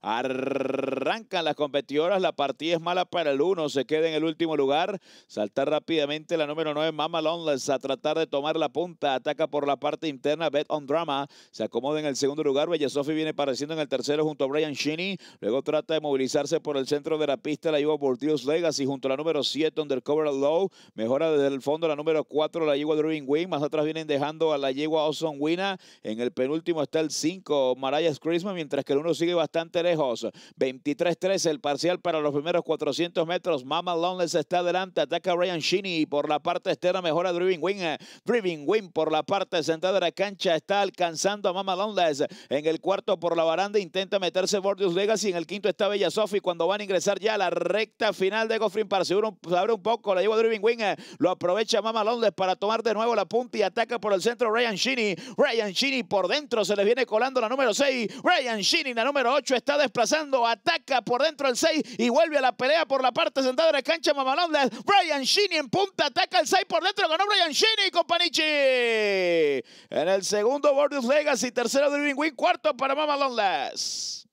Arrancan las competidoras. La partida es mala para el 1. Se queda en el último lugar. Saltar rápidamente la número 9, Mama Lonless a tratar de tomar la punta. Ataca por la parte interna. Bet on Drama se acomoda en el segundo lugar. Bella Sophie viene apareciendo en el tercero junto a Brian Sheeny. Luego trata de movilizarse por el centro de la pista. La Yegua Bordeaux Legacy junto a la número 7, Undercover Low. Mejora desde el fondo la número 4, la yegua Driving Wing. Más otras vienen dejando a la yegua Oson Wina. En el penúltimo está el 5, Mariah's Christmas, mientras que el 1 sigue bastante lejos. 23-13 el parcial para los primeros 400 metros. Mama Lones está adelante. Ataca Ryan y por la parte externa. Mejora Driving Wing. Eh, Driving Wing por la parte central de la cancha. Está alcanzando a Mama Lones. En el cuarto por la baranda intenta meterse Bordeaux Legacy. En el quinto está Bella Sofi. Cuando van a ingresar ya a la recta final de Goffrin Park. Se abre un poco. La lleva Driving Wing. Eh, lo aprovecha Mama Lones para tomar de nuevo la punta y ataca por el centro Ryan Sheeny. Ryan Sheeny por dentro se le viene colando la número 6. Ryan Sheeny, la número 8 está desplazando, ataca por dentro el 6 y vuelve a la pelea por la parte sentada de la cancha mamalondas Brian Sheeny en punta, ataca el 6 por dentro, ganó Brian Sheeny, Companichi. En el segundo, Bordeaux Legacy, tercero, Dreaming Win, cuarto para Mamalondas.